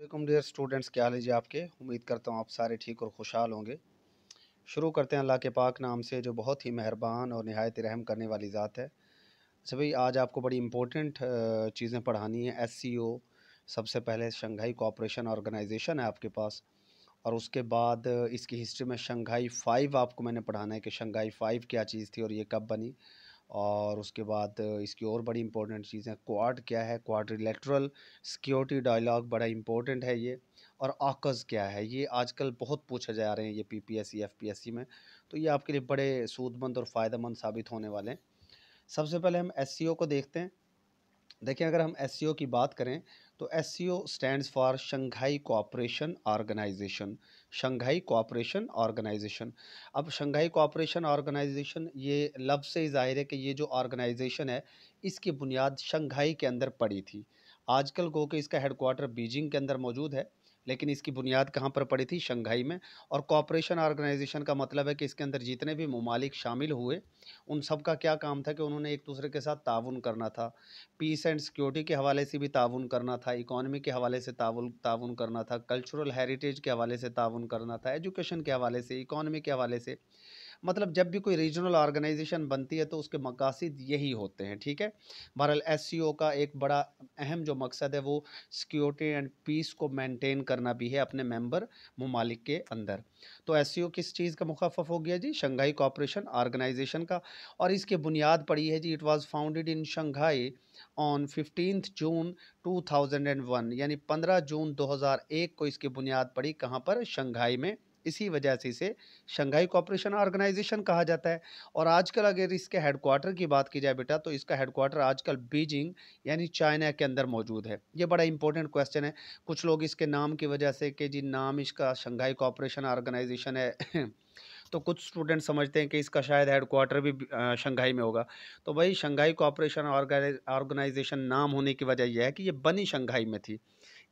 welcome dear students क्या लीजिए है जी आपके उम्मीद करता हूँ आप सारे ठीक और खुशहाल होंगे शुरू करते हैं अल्लाह के पाक नाम से जो बहुत ही मेहरबान और नहायत रहम करने वाली ज़ात है अच्छा भाई आज आपको बड़ी इंपॉर्टेंट चीज़ें पढ़ानी है एस सबसे पहले शंघाई कोऑपरेशन ऑर्गेनाइजेशन है आपके पास और उसके बाद इसकी हिस्ट्री में शंघाई फ़ाइव आपको मैंने पढ़ाना है कि शंघाई फ़ाइव क्या चीज़ थी और ये कब बनी और उसके बाद इसकी और बड़ी इंपॉर्टेंट चीज़ें क्वाड क्या है क्वाड्रिलेटरल सिक्योरिटी डायलॉग बड़ा इंपॉर्टेंट है ये और आकज़ क्या है ये आजकल बहुत पूछे जा रहे हैं ये पीपीएससी एफपीएससी में तो ये आपके लिए बड़े सूदमंद और फ़ायदेमंद साबित होने वाले हैं सबसे पहले हम एससीओ को देखते हैं देखिए अगर हम एस की बात करें तो S C O stand for Shanghai cooperation organization Shanghai cooperation organization अब शंघाई कोऑपरेशन ऑर्गेनाइजेशन ये लफ्ज़ से ही जाहिर है कि ये जो ऑर्गेनाइजेशन है इसकी बुनियाद शंघाई के अंदर पड़ी थी आजकल गो कि इसका हेडकोार्टर बीजिंग के अंदर मौजूद है लेकिन इसकी बुनियाद कहाँ पर पड़ी थी शंघाई में और कॉपरेशन ऑर्गेनाइजेशन का मतलब है कि इसके अंदर जितने भी ममालिक शामिल हुए उन सब का क्या काम था कि उन्होंने एक दूसरे के साथ ताउन करना था पीस एंड सिक्योरिटी के हवाले से भी ताउन करना था इकॉनमी के हवाले से ताउन ताउन करना था कल्चरल हेरिटेज के हवाले से ताउन करना था एजुकेशन के हवाले से इकॉनमी के हवाले से मतलब जब भी कोई रीजनल ऑर्गेनाइजेशन बनती है तो उसके मकासद यही होते हैं ठीक है बहरहाल एस का एक बड़ा अहम जो मकसद है वो सिक्योरिटी एंड पीस को मेनटेन करना भी है अपने मेम्बर ममालिक के अंदर तो एस किस चीज़ का मुखफ हो गया जी शंघाई कॉपरेशन ऑर्गेनाइजेशन का और इसके बुनियाद पड़ी है जी it was founded in Shanghai on fifteen June 2001 यानी 15 जून 2001 को इसकी बुनियाद पड़ी कहाँ पर शंघाई में इसी वजह से इसे शंघाई कॉपरेशन ऑर्गेनाइजेशन कहा जाता है और आजकल अगर इसके हेडक्वार्टर की बात की जाए बेटा तो इसका हेडक्वार्टर आजकल बीजिंग यानी चाइना के अंदर मौजूद है ये बड़ा इंपॉर्टेंट क्वेश्चन है कुछ लोग इसके नाम की वजह से कि जी नाम इसका शंघाई कॉपरेशन ऑर्गेनाइजेशन है तो कुछ स्टूडेंट समझते हैं कि इसका शायद हेडक्वार्टर भी शंघाई में होगा तो भाई शंघाई कॉपरेशन ऑर्गेनाइजेशन नाम होने की वजह यह है कि ये बनी शंघाई में थी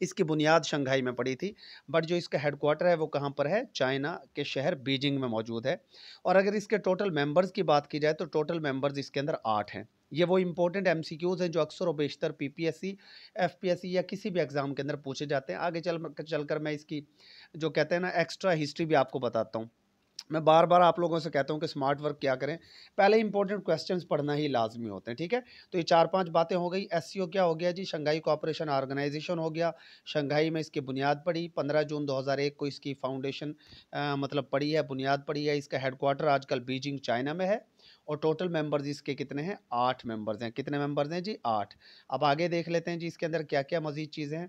इसकी बुनियाद शंघाई में पड़ी थी बट जो इसका हेडकोार्टर है वो कहाँ पर है चाइना के शहर बीजिंग में मौजूद है और अगर इसके टोटल मेंबर्स की बात की जाए तो टोटल मेंबर्स इसके अंदर आठ हैं ये वो इंपॉर्टेंट एम हैं जो अक्सर व बेशतर पी पी एस सी या किसी भी एग्ज़ाम के अंदर पूछे जाते हैं आगे चल चल कर मैं इसकी जो कहते हैं ना एक्स्ट्रा हिस्ट्री भी आपको बताता हूँ मैं बार बार आप लोगों से कहता हूँ कि स्मार्ट वर्क क्या करें पहले इंपॉर्टेंट क्वेश्चंस पढ़ना ही लाजमी होते हैं ठीक है तो ये चार पांच बातें हो गई एस क्या हो गया जी शंघाई कॉपरेशन ऑर्गेनाइजेशन हो गया शंघाई में इसकी बुनियाद पड़ी पंद्रह जून 2001 को इसकी फाउंडेशन मतलब पड़ी है बुनियाद पड़ी है इसका हेडकोार्टर आजकल बीजिंग चाइना में है और टोटल मेम्बर्स इसके कितने हैं आठ मेम्बर्स हैं कितने मेम्बर्स हैं जी आठ अब आगे देख लेते हैं जी इसके अंदर क्या क्या मज़ीद चीज़ें हैं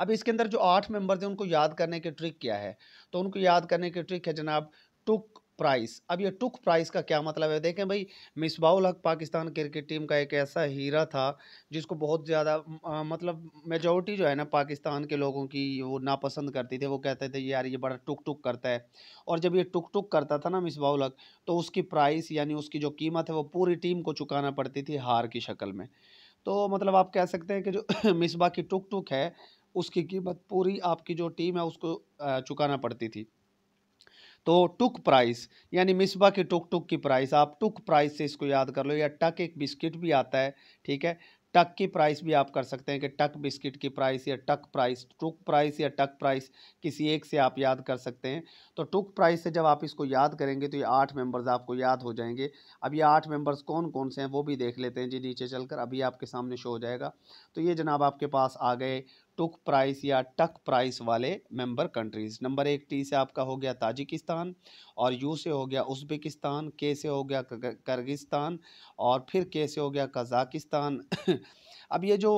अब इसके अंदर जो आठ मेंबर्स हैं उनको याद करने की ट्रिक क्या है तो उनको याद करने की ट्रिक है जनाब टुक प्राइस अब ये टुक प्राइस का क्या मतलब है देखें भाई मिसबाउल हक पाकिस्तान क्रिकेट टीम का एक ऐसा हीरा था जिसको बहुत ज़्यादा मतलब मेजोरिटी जो है ना पाकिस्तान के लोगों की वो नापसंद करती थी वो कहते थे यार ये बड़ा टुक टुक करता है और जब ये टुक टुक करता था ना मिसबाउल हक तो उसकी प्राइस यानी उसकी जो कीमत है वो पूरी टीम को चुकाना पड़ती थी हार की शक्ल में तो मतलब आप कह सकते हैं कि जो मिसबा की टुक टुक है उसकी कीमत पूरी आपकी जो टीम है उसको चुकाना पड़ती थी तो टुक प्राइस यानी मिसबा की टुक टुक की प्राइस आप टुक प्राइस से इसको याद कर लो या टक एक बिस्किट भी आता है ठीक है टक की प्राइस भी आप कर सकते हैं कि टक बिस्किट की प्राइस या टक प्राइस टुक प्राइस या टक प्राइस किसी एक से आप याद कर सकते हैं तो टुक प्राइस से जब आप इसको याद करेंगे तो ये आठ मेंबर्स आपको याद हो जाएंगे अब ये आठ मेंबर्स कौन कौन से हैं वो भी देख लेते हैं जी नीचे चलकर अभी आपके सामने शो हो जाएगा तो ये जनाब आपके पास आ गए टुक प्राइस या टक प्राइस वाले मेंबर कंट्रीज़ नंबर एक टी से आपका हो गया ताजिकिस्तान और यू से हो गया उज़्बेकिस्तान के से हो गया करगिस्तान और फिर के से हो गया कज़ाकिस्तान अब ये जो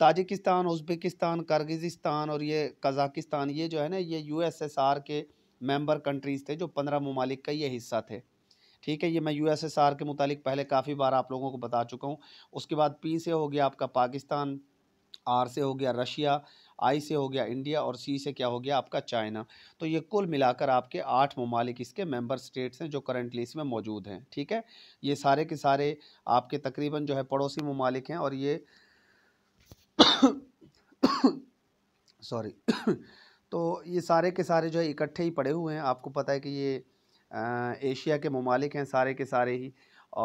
ताजिकिस्तान उज़्बेकिस्तान करगिज़िस्तान और ये कज़ाकिस्तान ये जो है ना ये यूएसएसआर के मेंबर कंट्रीज़ थे जो पंद्रह ममालिक का ये हिस्सा थे ठीक है ये मैं यूएसएसआर के मुतालिक पहले काफ़ी बार आप लोगों को बता चुका हूँ उसके बाद पी से हो गया आपका पाकिस्तान आर से हो गया रशिया आई से हो गया इंडिया और सी से क्या हो गया आपका चाइना तो ये कुल मिलाकर आपके आठ ममालिक इसके मेंबर स्टेट्स हैं जो करंटली इसमें मौजूद हैं ठीक है ये सारे के सारे आपके तकरीबन जो है पड़ोसी ममालिक हैं और ये सॉरी तो ये सारे के सारे जो है इकट्ठे ही पड़े हुए हैं आपको पता है कि ये आ, एशिया के ममालिक हैं सारे के सारे ही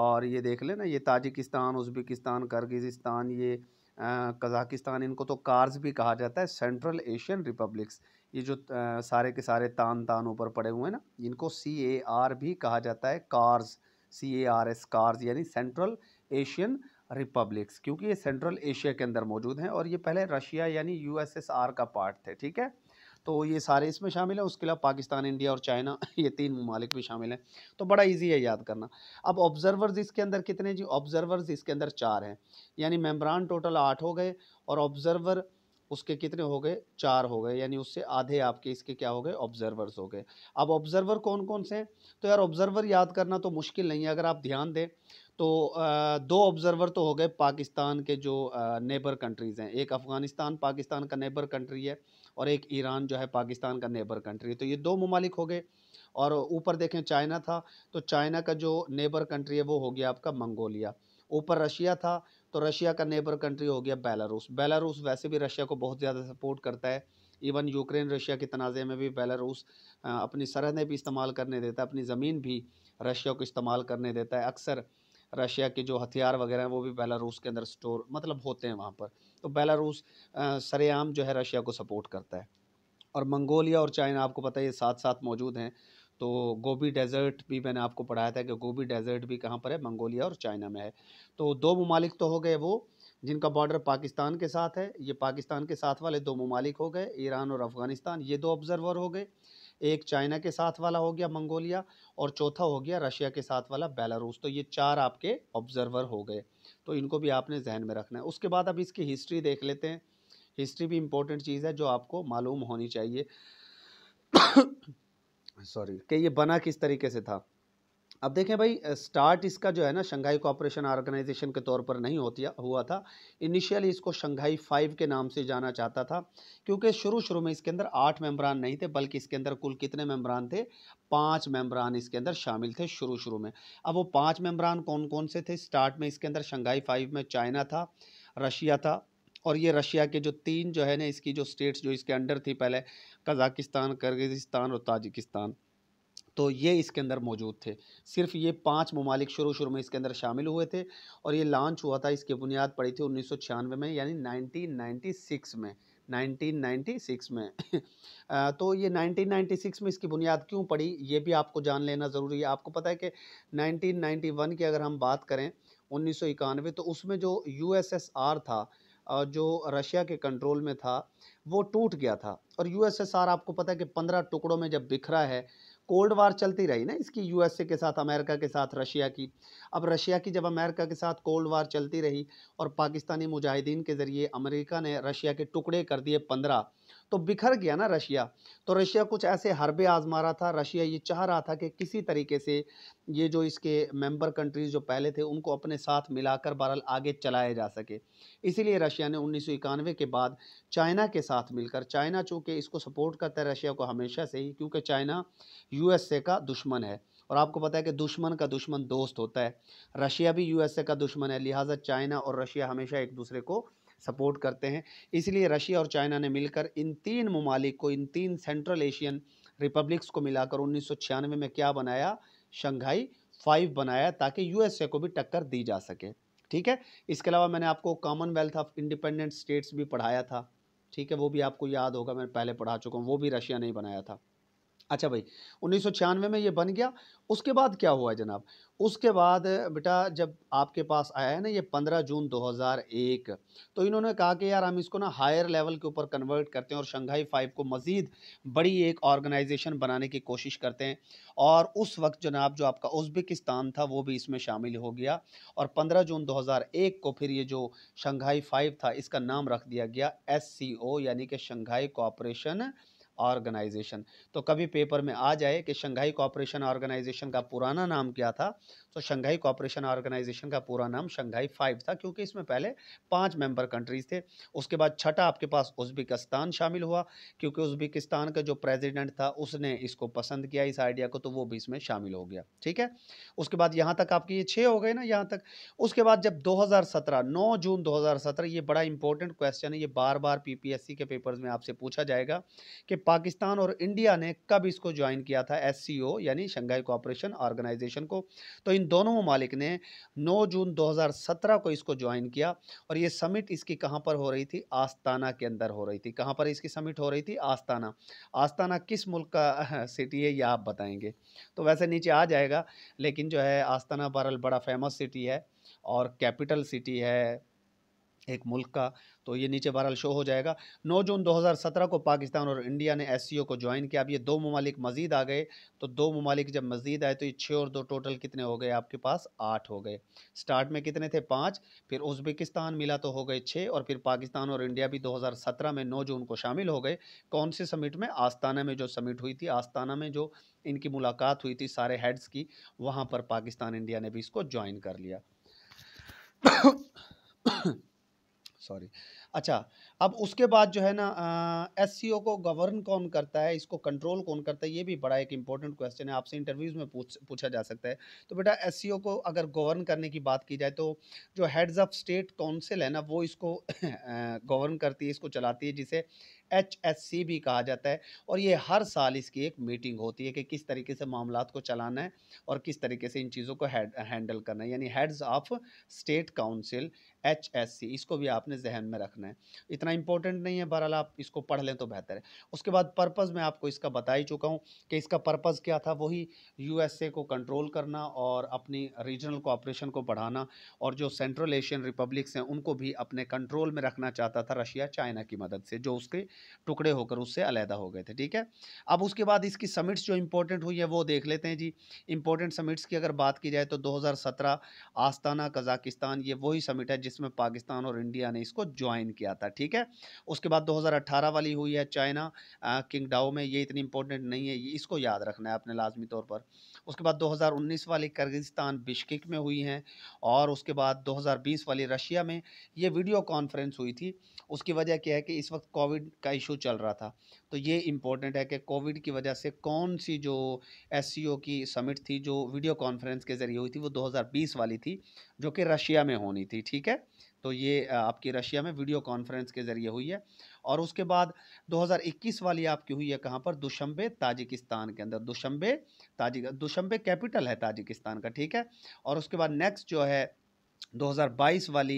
और ये देख लेना ये ताजिकिस्तान उज़्बेकिस्तान करगिज़िस्तान ये कज़ाकिस्तान इनको तो कार्स भी कहा जाता है सेंट्रल एशियन रिपब्लिक्स ये जो आ, सारे के सारे तान तान ऊपर पड़े हुए हैं ना इनको सी ए आर भी कहा जाता है CARs C A R S CARs यानी सेंट्रल एशियन रिपब्लिक्स क्योंकि ये सेंट्रल एशिया के अंदर मौजूद हैं और ये पहले रशिया यानी यू का पार्ट थे ठीक है तो ये सारे इसमें शामिल हैं उसके अलावा पाकिस्तान इंडिया और चाइना ये तीन ममालिक भी शामिल हैं तो बड़ा ईजी है याद करना अब ऑब्ज़र्वर्स इसके अंदर कितने जी ऑब्ज़र्वर्स इसके अंदर चार हैं यानी मेम्बरान टोटल आठ हो गए और ऑब्ज़र्वर उसके कितने हो गए चार हो गए यानी उससे आधे आपके इसके क्या हो गए ऑब्जर्वर्स हो गए अब ऑब्जर्वर कौन कौन से हैं तो यार ऑब्जर्वर याद करना तो मुश्किल नहीं है अगर आप ध्यान दें तो दो ऑब्जर्वर तो हो गए पाकिस्तान के जो नेबर कंट्रीज़ हैं एक अफ़गानिस्तान पाकिस्तान का नेबर कंट्री है और एक ईरान जो है पाकिस्तान का नेबर कंट्री तो ये दो ममालिक हो गए और ऊपर देखें चाइना था तो चाइना का जो नेबर कंट्री है वो हो गया आपका मंगोलिया ऊपर रशिया था तो रशिया का नेबर कंट्री हो गया बेलारूस बेलारूस वैसे भी रशिया को बहुत ज़्यादा सपोर्ट करता है इवन यूक्रेन रशिया के तनाज़े में भी बेलारूस अपनी सरहदें भी इस्तेमाल करने देता है अपनी ज़मीन भी रशिया को इस्तेमाल करने देता है अक्सर रशिया के जो हथियार वगैरह हैं वो भी बेलारूस के अंदर स्टोर मतलब होते हैं वहाँ पर तो बेलारूस सरेआम जो है रशिया को सपोर्ट करता है और मंगोलिया और चाइना आपको पता है ये साथ साथ मौजूद हैं तो गोभी डेजर्ट भी मैंने आपको पढ़ाया था कि गोभी डेजर्ट भी कहाँ पर है मंगोलिया और चाइना में है तो दो ममालिक तो हो गए वो जिनका बॉर्डर पाकिस्तान के साथ है ये पाकिस्तान के साथ वाले दो ममालिक हो गए ईरान और अफ़गानिस्तान ये दो ऑब्ज़र्वर हो गए एक चाइना के साथ वाला हो गया मंगोलिया और चौथा हो गया रशिया के साथ वाला बेलारूस तो ये चार आपके ऑब्जर्वर हो गए तो इनको भी आपने जहन में रखना है उसके बाद अब इसकी हिस्ट्री देख लेते हैं हिस्ट्री भी इम्पोर्टेंट चीज़ है जो आपको मालूम होनी चाहिए सॉरी कि ये बना किस तरीके से था अब देखें भाई स्टार्ट इसका जो है ना शंघाई कॉपरेशन ऑर्गेनाइजेशन के तौर पर नहीं होती हुआ था इनिशियली इसको शंघाई फाइव के नाम से जाना चाहता था क्योंकि शुरू शुरू में इसके अंदर आठ मेम्बरान नहीं थे बल्कि इसके अंदर कुल कितने मेम्बरान थे पांच मेम्बरान इसके अंदर शामिल थे शुरू शुरू में अब वो पाँच मेम्बरान कौन कौन से थे स्टार्ट में इसके अंदर शंघाई फाइव में चाइना था रशिया था और ये रशिया के जो तीन जो है ना इसकी जो स्टेट्स जो इसके अंडर थी पहले कजाकिस्तान करगिजिस्तान और ताजिकिस्तान तो ये इसके अंदर मौजूद थे सिर्फ ये पांच ममालिक शुरू शुरू में इसके अंदर शामिल हुए थे और ये लॉन्च हुआ था इसकी बुनियाद पड़ी थी उन्नीस में यानी 1996 में 1996 में तो ये 1996 में इसकी बुनियाद क्यों पड़ी ये भी आपको जान लेना ज़रूरी है आपको पता है कि 1991 की अगर हम बात करें उन्नीस तो उसमें जो यू था जो रशिया के कंट्रोल में था वो टूट गया था और यू आपको पता है कि पंद्रह टुकड़ों में जब बिखरा है कोल्ड वार चलती रही ना इसकी यूएसए के साथ अमेरिका के साथ रशिया की अब रशिया की जब अमेरिका के साथ कोल्ड वार चलती रही और पाकिस्तानी मुजाहिदीन के ज़रिए अमेरिका ने रशिया के टुकड़े कर दिए पंद्रह तो बिखर गया ना रशिया तो रशिया कुछ ऐसे हरबे आजमा रहा था रशिया ये चाह रहा था कि किसी तरीके से ये जो इसके मेंबर कंट्रीज़ जो पहले थे उनको अपने साथ मिलाकर बहरहाल आगे चलाया जा सके इसीलिए रशिया ने उन्नीस के बाद चाइना के साथ मिलकर चाइना चूँकि इसको सपोर्ट करता है रशिया को हमेशा से ही क्योंकि चाइना यू का दुश्मन है और आपको पता है कि दुश्मन का दुश्मन दोस्त होता है रशिया भी यूएसए का दुश्मन है लिहाजा चाइना और रशिया हमेशा एक दूसरे को सपोर्ट करते हैं इसलिए रशिया और चाइना ने मिलकर इन तीन ममालिक को इन तीन सेंट्रल एशियन रिपब्लिक्स को मिलाकर उन्नीस में क्या बनाया शंघाई फाइव बनाया ताकि यूएसए को भी टक्कर दी जा सके ठीक है इसके अलावा मैंने आपको कॉमनवेल्थ ऑफ इंडिपेंडेंट स्टेट्स भी पढ़ाया था ठीक है वो भी आपको याद होगा मैं पहले पढ़ा चुका हूँ वो भी रशिया ने बनाया था अच्छा भाई उन्नीस में ये बन गया उसके बाद क्या हुआ जनाब उसके बाद बेटा जब आपके पास आया है ना ये 15 जून 2001 तो इन्होंने कहा कि यार हम इसको ना हायर लेवल के ऊपर कन्वर्ट करते हैं और शंघाई फाइव को मज़ीद बड़ी एक ऑर्गेनाइजेशन बनाने की कोशिश करते हैं और उस वक्त जनाब जो आपका उज़्बेकिस्तान था वो भी इसमें शामिल हो गया और पंद्रह जून दो को फिर ये जो शंघाई फाइव था इसका नाम रख दिया गया एस यानी कि शंघाई कोऑपरेशन ऑर्गेनाइजेशन तो कभी पेपर में आ जाए कि शंघाई कॉपरेशन ऑर्गेनाइजेशन का पुराना नाम क्या था तो शंघाई कॉपरेशन ऑर्गेनाइजेशन का पूरा नाम शंघाई फाइव था क्योंकि इसमें पहले पांच मेंबर कंट्रीज थे उसके बाद छठा आपके पास उज्बेकिस्तान शामिल हुआ क्योंकि उज्बेकिस्तान का जो प्रेसिडेंट था उसने इसको पसंद किया इस आइडिया को तो वो भी इसमें शामिल हो गया ठीक है उसके बाद यहाँ तक आपके ये छः हो गए ना यहाँ तक उसके बाद जब सत्रह नौ जून सत्रह ये बड़ा इंपॉर्टेंट क्वेश्चन है ये बार बार सी के पेपर्स में आपसे पूछा जाएगा कि पाकिस्तान और इंडिया ने कब इसको ज्वाइन किया था एस यानी शंघाई कॉपरेशन ऑर्गेनाइजेशन को तो इन इन दोनों ममालिक ने 9 जून 2017 को इसको ज्वाइन किया और ये समिट इसकी कहाँ पर हो रही थी आस्ताना के अंदर हो रही थी कहाँ पर इसकी समिट हो रही थी आस्ताना आस्ताना किस मुल्क का सिटी है यह आप बताएंगे तो वैसे नीचे आ जाएगा लेकिन जो है आस्ताना बहरल बड़ा फेमस सिटी है और कैपिटल सिटी है एक मुल्क का तो ये नीचे बहरहाल शो हो जाएगा 9 जून 2017 को पाकिस्तान और इंडिया ने एस को ज्वाइन किया अब ये दो ममालिक मजीद आ गए तो दो ममालिक जब मजीद आए तो ये छः और दो टोटल कितने हो गए आपके पास आठ हो गए स्टार्ट में कितने थे पाँच फिर उज़्बेकिस्तान मिला तो हो गए छः और फिर पाकिस्तान और इंडिया भी सत्रह में नौ जून को शामिल हो गए कौन से समिट में आस्ताना में जो समिट हुई थी आस्ताना में जो इनकी मुलाकात हुई थी सारे हेड्स की वहाँ पर पाकिस्तान इंडिया ने भी इसको ज्वाइन कर लिया sorry अच्छा अब उसके बाद जो है ना एस को गवर्न कौन करता है इसको कंट्रोल कौन करता है ये भी बड़ा एक इंपॉर्टेंट क्वेश्चन है आपसे इंटरव्यूज़ में पूछ पूछा जा सकता है तो बेटा एस को अगर गवर्न करने की बात की जाए तो जो हेड्स ऑफ स्टेट काउंसिल है ना वो इसको गवर्न करती है इसको चलाती है जिसे एच एस सी भी कहा जाता है और ये हर साल इसकी एक मीटिंग होती है कि किस तरीके से मामला को चलाना है और किस तरीके से इन चीज़ों को हैंडल करना है यानी heads of state council H S C इसको भी आपने जहन में रखना प्रश्न है इतना इंपॉर्टेंट नहीं है बहरहाल आप इसको पढ़ लें तो बेहतर है उसके बाद पर्पज़ मैं आपको इसका बता ही चुका हूँ कि इसका पर्पज़ क्या था वही यूएसए को कंट्रोल करना और अपनी रीजनल कोऑपरेशन को बढ़ाना और जो सेंट्रल एशियन रिपब्लिक्स हैं उनको भी अपने कंट्रोल में रखना चाहता था रशिया चाइना की मदद से जो उसके टुकड़े होकर उससे अलहदा हो गए थे ठीक है अब उसके बाद इसकी समिट्स जो इंपॉर्टेंट हुई है वो देख लेते हैं जी इंपॉर्टेंट समिट्स की अगर बात की जाए तो 2017 आस्ताना कजाकिस्तान ये वही समिट है जिसमें पाकिस्तान और इंडिया ने इसको ज्वाइन किया था ठीक है उसके बाद 2018 वाली हुई है चाइना किंगडाओ में ये इतनी इंपॉर्टेंट नहीं है इसको याद रखना है अपने लाजमी तौर पर उसके बाद 2019 वाली करगिस्तान बिश्किक में हुई हैं और उसके बाद 2020 वाली रशिया में ये वीडियो कॉन्फ्रेंस हुई थी उसकी वजह क्या है कि इस वक्त कोविड का इशू चल रहा था तो ये इम्पोर्टेंट है कि कोविड की वजह से कौन सी जो एस की समिट थी जो वीडियो कॉन्फ्रेंस के ज़रिए हुई थी वो दो वाली थी जो कि रशिया में होनी थी ठीक है तो ये आपकी रशिया में वीडियो कॉन्फ्रेंस के ज़रिए हुई है और उसके बाद 2021 वाली आपकी हुई है कहाँ पर दुशंबे ताजिकिस्तान के अंदर दुशंबे ताजिक दुशंबे कैपिटल है ताजिकिस्तान का ठीक है और उसके बाद नेक्स्ट जो है 2022 वाली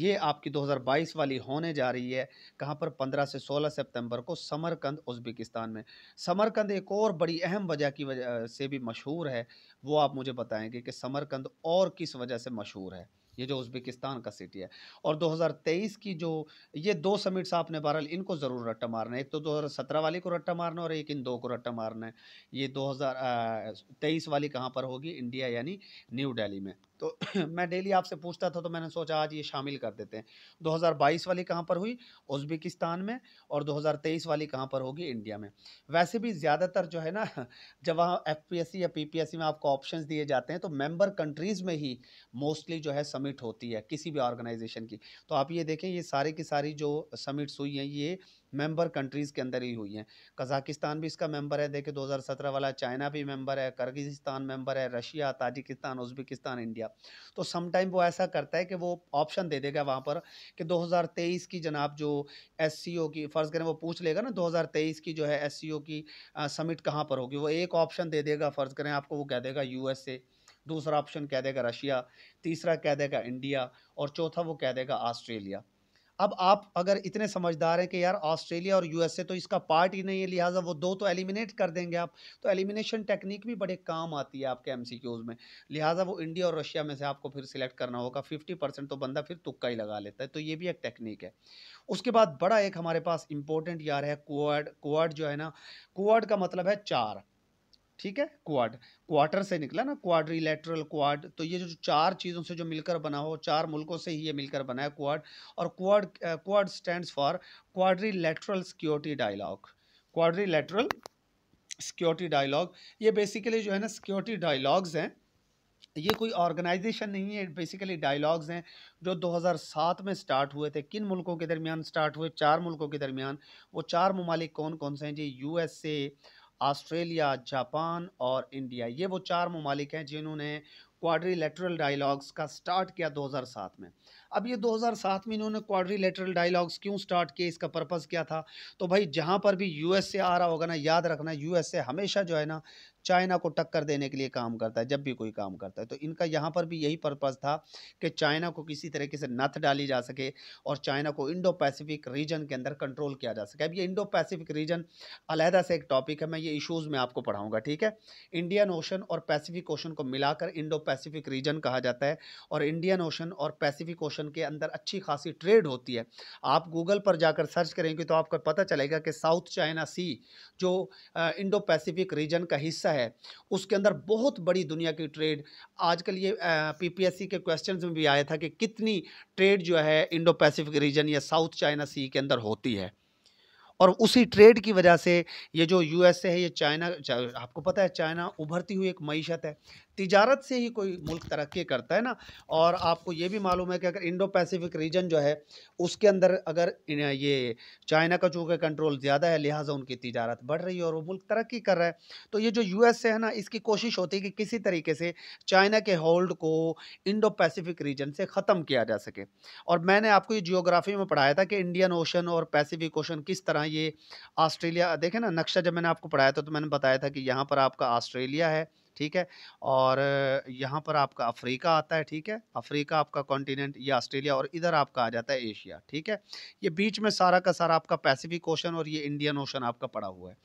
ये आपकी 2022 वाली होने जा रही है कहाँ पर 15 से 16 सितंबर को समरकंद उज़्बेकिस्तान में समरकंद एक और बड़ी अहम वजह की वजह से भी मशहूर है वो आप मुझे बताएंगे कि समरकंद और किस वजह से मशहूर है ये जो उज़्बेकिस्तान का सिटी है और 2023 की जो ये दो समिट्स आपने बहरहाल इनको ज़रूर रट्टा मारना है एक तो 2017 वाली को रट्टा मारना और एक इन दो को रट्टा मारना है ये 2023 वाली कहाँ पर होगी इंडिया यानी न्यू दिल्ली में तो मैं डेली आपसे पूछता था तो मैंने सोचा आज ये शामिल कर देते हैं 2022 वाली कहाँ पर हुई उज़्बेकिस्तान में और 2023 वाली कहाँ पर होगी इंडिया में वैसे भी ज़्यादातर जो है ना जब वहाँ एफ या पी में आपको ऑप्शन दिए जाते हैं तो मेम्बर कंट्रीज़ में ही मोस्टली जो है समिट होती है किसी भी ऑर्गेनाइजेशन की तो आप ये देखें ये सारे की सारी जो समिट्स हुई हैं ये मेंबर कंट्रीज़ के अंदर ही हुई हैं कज़ाकिस्तान भी इसका मेंबर है देखिए 2017 वाला चाइना भी मेंबर है कर्गिस्तान मेंबर है रशिया ताजिकिस्तान उज्बेकिस्तान इंडिया तो समटाइम वो ऐसा करता है कि वो ऑप्शन दे देगा वहाँ पर कि दो की जनाब जो एस की फ़र्ज़ करें वो पूछ लेगा ना दो की जो है एस की समिट कहाँ पर होगी वो एक ऑप्शन दे देगा फ़र्ज़ करें आपको वो कह देगा यू दूसरा ऑप्शन कह देगा रशिया तीसरा कह देगा इंडिया और चौथा वो कह देगा ऑस्ट्रेलिया अब आप अगर इतने समझदार हैं कि यार ऑस्ट्रेलिया और यूएसए तो इसका पार्ट ही नहीं है लिहाजा वो दो तो एलिमिनेट कर देंगे आप तो एलिमिनेशन टेक्निक भी बड़े काम आती है आपके एम में लिहाजा वो इंडिया और रशिया में से आपको फिर सिलेक्ट करना होगा फिफ्टी तो बंदा फिर तुक्का ही लगा लेता है तो ये भी एक टेक्निक है उसके बाद बड़ा एक हमारे पास इंपॉर्टेंट यार है कोवर्ड कुआड जो है ना कुआड का मतलब है चार ठीक है क्वाड क्वार्टर से निकला ना क्वाड्रिलेटरल क्वाड तो ये जो चार चीज़ों से जो मिलकर बना हो चार मुल्कों से ही ये मिलकर बना है क्वाड और Quad Quad stand for quadrilateral security dialogue quadrilateral security dialogue ये बेसिकली जो है ना सिक्योरिटी डायलॉग्स हैं ये कोई ऑर्गेनाइजेशन नहीं है बेसिकली डायलॉग्स हैं जो 2007 में स्टार्ट हुए थे किन मुल्कों के दरमियान स्टार्ट हुए चार मुल्कों के दरमियान वो चार ममालिक कौन कौन से हैं जी यूएसए ऑस्ट्रेलिया जापान और इंडिया ये वो चार ममालिक हैं जिन्होंने लेटरल डायलॉग्स का स्टार्ट किया 2007 में अब ये 2007 में इन्होंने लेटरल डायलॉग्स क्यों स्टार्ट किए इसका पर्पज़ क्या था तो भाई जहाँ पर भी यूएसए आ रहा होगा ना याद रखना यूएसए हमेशा जो है ना चाइना को टक्कर देने के लिए काम करता है जब भी कोई काम करता है तो इनका यहाँ पर भी यही पर्पज़ था कि चाइना को किसी तरीके से नथ डाली जा सके और चाइना को इंडो पैसिफिक रीजन के अंदर कंट्रोल किया जा सके अब ये इंडो पैसिफिक रीजन अलहदा से एक टॉपिक है मैं ये इशूज़ में आपको पढ़ाऊँगा ठीक है इंडियन ओशन और पैसिफिक ओशन को मिलाकर इंडो पैसिफिक रीजन कहा जाता है और इंडियन ओशन और पैसिफिक ओशन के अंदर अच्छी खासी ट्रेड होती है आप गूगल पर जाकर सर्च करेंगे तो आपको पता चलेगा कि साउथ चाइना सी जो इंडो पैसिफिक रीजन का हिस्सा है है उसके अंदर बहुत बड़ी दुनिया की ट्रेड आजकल ये पीपीएससी के क्वेश्चंस में भी आया था कि कितनी ट्रेड जो है इंडो पैसिफिक रीजन या साउथ चाइना सी के अंदर होती है और उसी ट्रेड की वजह से ये जो यूएसए है ये चाइना आपको पता है चाइना उभरती हुई एक मीशत है तजारत से ही कोई मुल्क तरक्की करता है ना और आपको ये भी मालूम है कि अगर इंडो पैसिफिक रीजन जो है उसके अंदर अगर ये चाइना का चूँकि कंट्रोल ज़्यादा है लिहाजा उनकी तजारत बढ़ रही है और वो मुल्क तरक्की कर रहा है तो ये जो यू एस है ना इसकी कोशिश होती है कि किसी तरीके से चाइना के होल्ड को इंडो पैसिफिक रीजन से ख़त्म किया जा सके और मैंने आपको ये जियोग्राफी में पढ़ाया था कि इंडियन ओशन और पैसिफिक ओशन किस तरह ये ऑस्ट्रेलिया देखें ना नक्शा जब मैंने आपको पढ़ाया था तो मैंने बताया था कि यहाँ पर आपका ऑस्ट्रेलिया है ठीक है और यहाँ पर आपका अफ्रीका आता है ठीक है अफ्रीका आपका कॉन्टिनेंट या ऑस्ट्रेलिया और इधर आपका आ जाता है एशिया ठीक है ये बीच में सारा का सारा आपका पैसिफिक ओशन और ये इंडियन ओशन आपका पड़ा हुआ है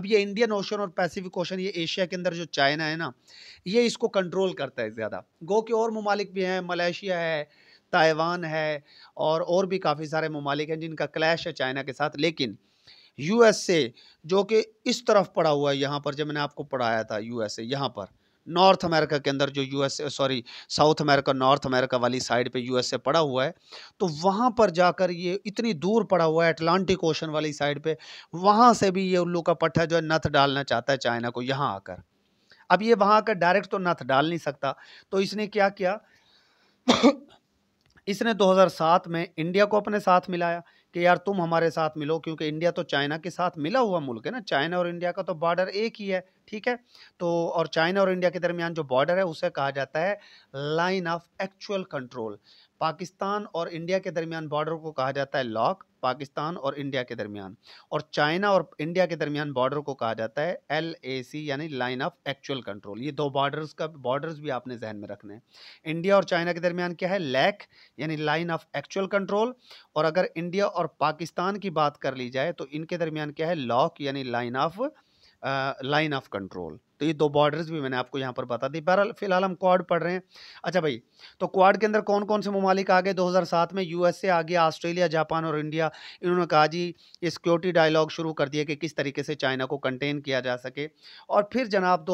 अब ये इंडियन ओशन और पैसिफिक ओशन ये एशिया के अंदर जो चाइना है ना ये इसको कंट्रोल करता है ज़्यादा गो के और ममालिक भी हैं मलेशिया है ताइवान है और और भी काफ़ी सारे ममालिक हैं जिनका क्लैश है चाइना के साथ लेकिन यूएसए जो कि इस तरफ पड़ा हुआ है यहाँ पर जब मैंने आपको पढ़ाया था यूएसए यहाँ पर नॉर्थ अमेरिका के अंदर जो USA sorry South America North America वाली साइड पे यूएसए पड़ा हुआ है तो वहाँ पर जाकर ये इतनी दूर पड़ा हुआ है अटलांटिक ओशन वाली साइड पे वहाँ से भी ये उल्लू का पट्टा जो है नथ डालना चाहता है चाइना को यहाँ आकर अब ये वहाँ आकर डायरेक्ट तो नथ डाल नहीं सकता तो इसने क्या किया इसने 2007 में इंडिया को अपने साथ मिलाया कि यार तुम हमारे साथ मिलो क्योंकि इंडिया तो चाइना के साथ मिला हुआ मुल्क है ना चाइना और इंडिया का तो बॉर्डर एक ही है ठीक है तो और चाइना और इंडिया के दरमियान जो बॉर्डर है उसे कहा जाता है Line of Actual Control Pakistan और इंडिया के दरमियान बॉर्डर को कहा जाता है लॉक पाकिस्तान और इंडिया के दरमियान और चाइना और इंडिया के दरमियान बॉर्डर को कहा जाता है एल ए सी यानी लाइन ऑफ एक्चुअल कंट्रोल ये दो बॉर्डर्स का बॉर्डर्स भी आपने जहन में रखने हैं इंडिया और चाइना के दरमियान क्या है लैक यानी लाइन ऑफ एक्चुअल कंट्रोल और अगर इंडिया और पाकिस्तान की बात कर ली जाए तो इनके दरमियान क्या है लॉक यानी line of line of control तो ये दो बॉर्डर्स भी मैंने आपको यहाँ पर बता दी बहरहाल फिलहाल हम क्वाड पढ़ रहे हैं अच्छा भाई तो क्वाड के अंदर कौन कौन से ममालिक आ गए 2007 में यूएसए आ गया ऑस्ट्रेलिया जापान और इंडिया इन्होंने कहा जी ये सिक्योरिटी डायलॉग शुरू कर दिया कि किस तरीके से चाइना को कंटेन किया जा सके और फिर जनाब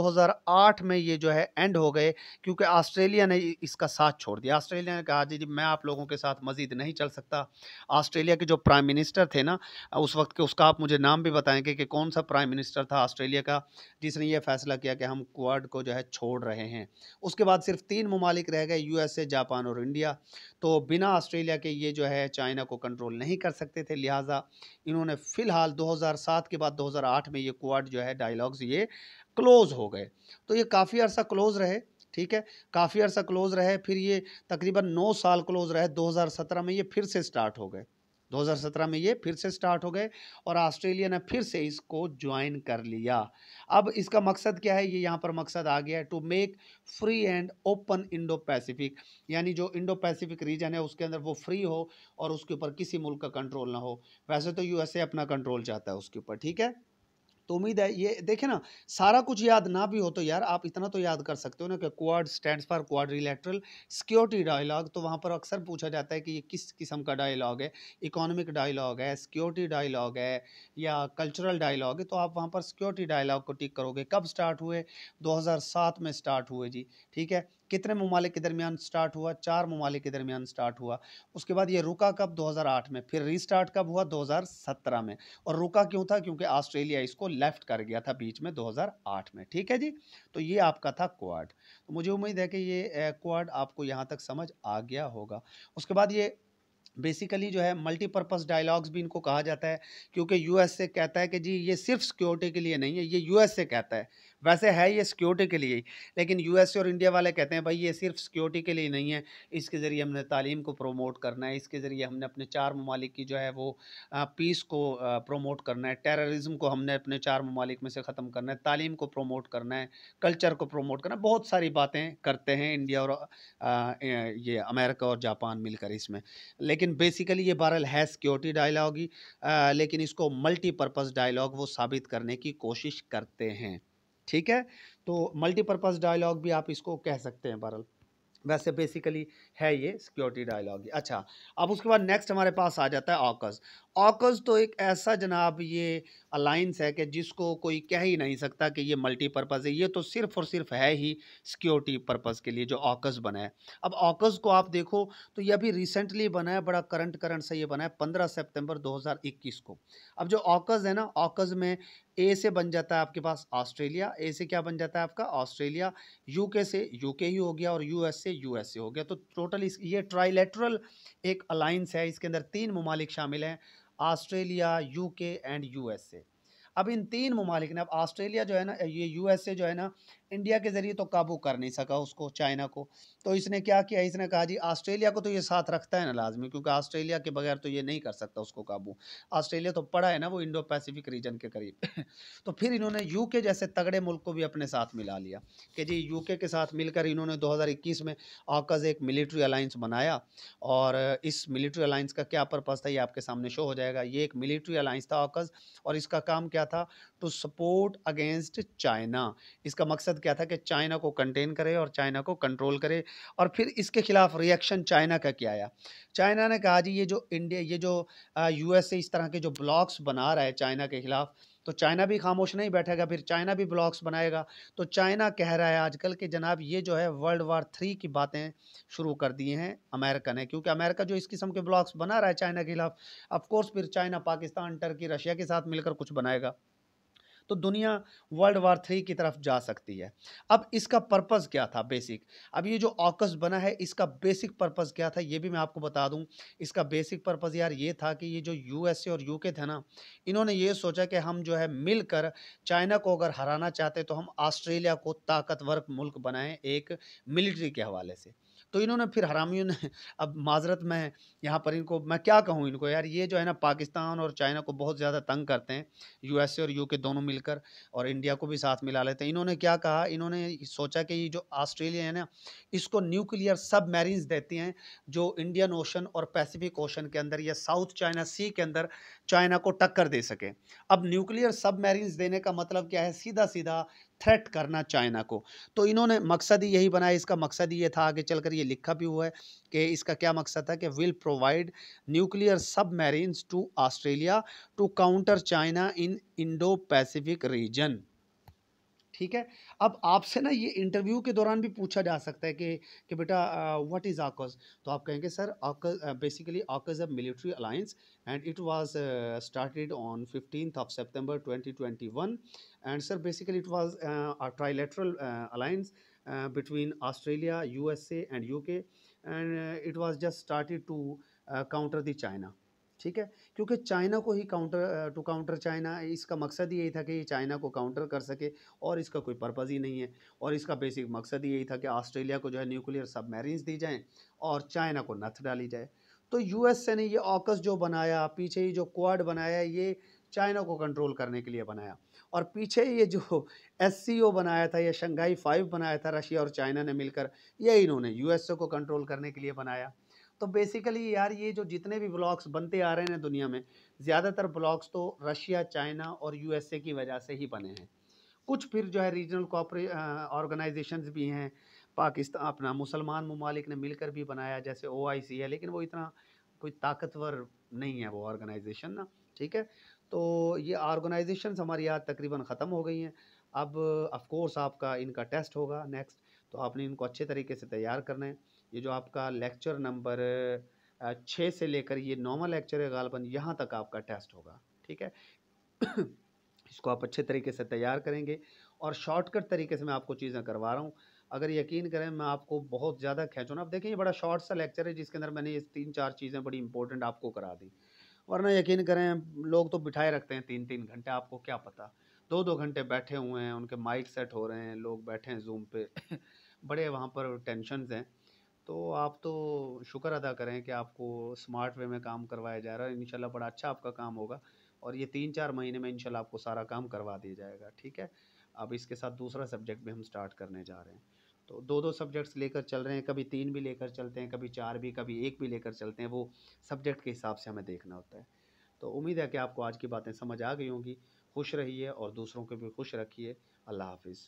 आठ में ये जो है एंड हो गए क्योंकि ऑस्ट्रेलिया ने इसका साथ छोड़ दिया ऑस्ट्रेलिया ने कहा जी मैं आप लोगों के साथ मजीद नहीं चल सकता ऑस्ट्रेलिया के जो प्राइम मिनिस्टर थे ना उस वक्त के उसका आप मुझे नाम भी बताएंगे कि कौन सा प्राइम मिनिस्टर था ऑस्ट्रेलिया का जिसने ये फैसला फैसला किया कि हम क्वाड को जो है छोड़ रहे हैं उसके बाद सिर्फ तीन ममालिक रह गए यूएसए जापान और इंडिया तो बिना ऑस्ट्रेलिया के ये जो है चाइना को कंट्रोल नहीं कर सकते थे लिहाजा इन्होंने फ़िलहाल 2007 के बाद 2008 में ये क्वाड जो है डायलॉग्स ये क्लोज़ हो गए तो ये काफ़ी अर्सा क्लोज़ रहे ठीक है काफ़ी अर्सा क्लोज़ रहे फिर ये तकरीबन नौ साल क्लोज़ रहे 2017 में ये फिर से स्टार्ट हो गए 2017 में ये फिर से स्टार्ट हो गए और ऑस्ट्रेलिया ने फिर से इसको ज्वाइन कर लिया अब इसका मकसद क्या है ये यहाँ पर मकसद आ गया है to make free and open Indo Pacific यानी जो इंडो पैसिफिक रीजन है उसके अंदर वो फ्री हो और उसके ऊपर किसी मुल्क का कंट्रोल ना हो वैसे तो यूएसए अपना कंट्रोल चाहता है उसके ऊपर ठीक है तो उम्मीद है ये देखे ना सारा कुछ याद ना भी हो तो यार आप इतना तो याद कर सकते हो ना कि Quad stand for quadrilateral security dialogue तो वहाँ पर अक्सर पूछा जाता है कि ये किस किस्म का डायलॉग है इकोनॉमिक डायलॉग है सिक्योरिटी डायलॉग है या कल्चरल डायलॉग है तो आप वहाँ पर सिक्योरिटी डायलॉग को टिक करोगे कब स्टार्ट हुए दो में स्टार्ट हुए जी ठीक है कितने ममालिक के दरमियान स्टार्ट हुआ चार ममालिक के दरमियान स्टार्ट हुआ उसके बाद ये रुका कब 2008 में फिर रीस्टार्ट कब हुआ 2017 में और रुका क्यों था क्योंकि ऑस्ट्रेलिया इसको लेफ्ट कर गया था बीच में 2008 में ठीक है जी तो ये आपका था क्वाड तो मुझे उम्मीद है कि ये क्वाड आपको यहाँ तक समझ आ गया होगा उसके बाद ये बेसिकली जो है मल्टीपर्पज़ डायलॉग्स भी इनको कहा जाता है क्योंकि यूएसए कहता है कि जी ये सिर्फ सिक्योरिटी के लिए नहीं है ये यूएसए कहता है वैसे है ये सिक्योरिटी के लिए ही लेकिन यूएसए और इंडिया वाले कहते हैं भाई ये सिर्फ सिक्योरिटी के लिए नहीं है इसके ज़रिए हमने तालीम को प्रोमोट करना है इसके ज़रिए हमने अपने चार ममालिक की जो है वो पीस को प्रोमोट करना है टेररिज्म को हमने अपने चार ममालिक में से ख़त्म करना है तालीम को प्रोमोट करना है कल्चर को प्रोमोट करना बहुत सारी बातें करते हैं इंडिया और ये अमेरिका और जापान मिलकर इसमें लेकिन बेसिकली ये बहरल है सिक्योरिटी डायलॉग ही लेकिन इसको मल्टीपर्पज़ डायलॉग वो साबित करने की कोशिश करते हैं ठीक है तो मल्टीपर्पज़ डायलॉग भी आप इसको कह सकते हैं बहरल वैसे बेसिकली है ये सिक्योरिटी डायलॉग अच्छा अब उसके बाद नेक्स्ट हमारे पास आ जाता है ऑकस ऑकस तो एक ऐसा जनाब ये अलाइंस है कि जिसको कोई कह ही नहीं सकता कि ये मल्टीपर्पज़ है ये तो सिर्फ़ और सिर्फ है ही सिक्योरिटी पर्पज़ के लिए जो ऑकस बना है अब ऑकस को आप देखो तो ये अभी रिसेंटली बना है बड़ा करंट करंट से ये बना है पंद्रह सेप्टेम्बर दो को अब जो ऑकस है ना ऑकस में ए से बन जाता है आपके पास ऑस्ट्रेलिया ए से क्या बन जाता है आपका ऑस्ट्रेलिया यूके से यूके ही हो गया और यूएस से यूएसए हो गया तो टोटल इस ये ट्राइलेटरल एक अलाइंस है इसके अंदर तीन ममालिक शामिल हैं ऑस्ट्रेलिया यूके एंड यूएसए अब इन तीन ममालिक ने अब ऑस्ट्रेलिया जो है ना ये यूएसए जो है ना इंडिया के ज़रिए तो काबू कर नहीं सका उसको चाइना को तो इसने क्या किया इसने कहा जी ऑस्ट्रेलिया को तो ये साथ रखता है ना लाजमी क्योंकि ऑस्ट्रेलिया के बगैर तो ये नहीं कर सकता उसको काबू ऑस्ट्रेलिया तो पड़ा है ना वो इंडो पैसिफिक रीजन के करीब तो फिर इन्होंने यूके जैसे तगड़े मुल्क को भी अपने साथ मिला लिया कि जी यू के साथ मिलकर इन्होंने इक्कीस में आकज एक मिलिट्री अलाइंस बनाया और इस मिलिट्री अलाइंस का क्या पर्पज़ था ये आपके सामने शो हो जाएगा ये एक मिलिट्री अलाइंस था आकज और इसका काम क्या था टू सपोर्ट अगेंस्ट चाइना इसका मकसद मकसद क्या था कि चाइना को कंटेन करे और चाइना को कंट्रोल करे और फिर इसके खिलाफ रिएक्शन चाइना का क्या आया चाइना ने कहा जी ये जो इंडिया ये जो यूएसए इस तरह के जो ब्लॉक्स बना रहा है चाइना के खिलाफ तो चाइना भी खामोश नहीं बैठेगा फिर चाइना भी ब्लॉक्स बनाएगा तो चाइना कह रहा है आजकल कि जनाब ये जो है वर्ल्ड वार थ्री की बातें शुरू कर दिए हैं अमेरिका ने क्योंकि अमेरिका जो इस किस्म के ब्लॉक्स बना रहा है चाइना के खिलाफ ऑफकोर्स फिर चाइना पाकिस्तान टर्की रशिया के साथ मिलकर कुछ बनाएगा तो दुनिया वर्ल्ड वार थ्री की तरफ जा सकती है अब इसका पर्पज़ क्या था बेसिक अब ये जो ऑकस बना है इसका बेसिक पर्पज़ क्या था ये भी मैं आपको बता दूँ इसका बेसिक पर्पज़ यार ये था कि ये जो यूएसए और यूके थे ना इन्होंने ये सोचा कि हम जो है मिलकर चाइना को अगर हराना चाहते तो हम ऑस्ट्रेलिया को ताकतवर मुल्क बनाएं एक मिलिट्री के हवाले से तो इन्होंने फिर हरामियों ने अब माजरत में यहाँ पर इनको मैं क्या कहूँ इनको यार ये जो है ना पाकिस्तान और चाइना को बहुत ज़्यादा तंग करते हैं यू और यू दोनों मिलकर और इंडिया को भी साथ मिला लेते हैं इन्होंने क्या कहा इन्होंने सोचा कि ये जो ऑस्ट्रेलिया है ना इसको न्यूक्लियर सब देती हैं जो इंडियन ओशन और पैसिफिक ओशन के अंदर या साउथ चाइना सी के अंदर चाइना को टक्कर दे सके अब न्यूक्लियर सब देने का मतलब क्या है सीधा सीधा थ्रेट करना चाइना को तो इन्होंने मकसद ही यही बनाया इसका मकसद ये था आगे चलकर ये लिखा भी हुआ है कि इसका क्या मकसद था कि will provide nuclear submarines to Australia to counter China in Indo Pacific region ठीक है अब आपसे ना ये इंटरव्यू के दौरान भी पूछा जा सकता है कि कि बेटा व्हाट इज़ आकज़ तो आप कहेंगे sir AUKUS basically AUKUS a military alliance and it was started on fiftieth of September 2021 and sir basically it was a trilateral alliance between Australia USA and UK and it was just started to counter the China ठीक है क्योंकि China को ही counter to counter China इसका मकसद ही यही था कि ये चाइना को काउंटर कर सके और इसका कोई पर्पज़ ही नहीं है और इसका बेसिक मकसद ही यही था कि ऑस्ट्रेलिया को जो है न्यूक्लियर सब दी जाएँ और चाइना को नथ डाली जाए तो यू ने ये ऑकस जो बनाया पीछे ही जो क्वाड बनाया ये चाइना को कंट्रोल करने के लिए बनाया और पीछे ये जो एस बनाया था या शंघाई फाइव बनाया था रशिया और चाइना ने मिलकर ये इन्होंने यूएसए को कंट्रोल करने के लिए बनाया तो बेसिकली यार ये जो जितने भी ब्लॉग्स बनते आ रहे हैं दुनिया में ज़्यादातर ब्लॉग्स तो रशिया चाइना और यूएसए की वजह से ही बने हैं कुछ फिर जो है रीजनल कॉपरे ऑर्गेनाइजेशन भी हैं पाकिस्तान अपना मुसलमान ममालिक ने मिलकर भी बनाया जैसे ओ है लेकिन वो इतना कोई ताकतवर नहीं है वो ऑर्गेनाइजेशन ना ठीक है तो ये ऑर्गेनाइजेशन हमारी यहाँ तकरीबन ख़त्म हो गई हैं अब ऑफ़ कोर्स आपका इनका टेस्ट होगा नेक्स्ट तो आपने इनको अच्छे तरीके से तैयार करना है ये जो आपका लेक्चर नंबर छः से लेकर ये नॉर्मल लेक्चर है गालबन यहाँ तक आपका टेस्ट होगा ठीक है इसको आप अच्छे तरीके से तैयार करेंगे और शॉर्टकट तरीके से मैं आपको चीज़ें करवा रहा हूँ अगर यकीन करें मैं आपको बहुत ज़्यादा खींचूँ आप देखें ये बड़ा शॉर्ट सा लेक्चर है जिसके अंदर मैंने ये तीन चार चीज़ें बड़ी इंपॉर्टेंट आपको करा दी वरना यकीन करें लोग तो बिठाए रखते हैं तीन तीन घंटे आपको क्या पता दो दो घंटे बैठे हुए हैं उनके माइक सेट हो रहे हैं लोग बैठे हैं जूम पे बड़े वहाँ पर टेंशन हैं तो आप तो शुक्र अदा करें कि आपको स्मार्ट वे में काम करवाया जा रहा है इनशाला बड़ा अच्छा आपका काम होगा और ये तीन चार महीने में इनशाला आपको सारा काम करवा दिया जाएगा ठीक है अब इसके साथ दूसरा सब्जेक्ट भी हम स्टार्ट करने जा रहे हैं तो दो दो सब्जेक्ट्स लेकर चल रहे हैं कभी तीन भी लेकर चलते हैं कभी चार भी कभी एक भी लेकर चलते हैं वो सब्जेक्ट के हिसाब से हमें देखना होता है तो उम्मीद है कि आपको आज की बातें समझ आ गई होंगी खुश रहिए और दूसरों को भी खुश रखिए अल्लाह हाफिज़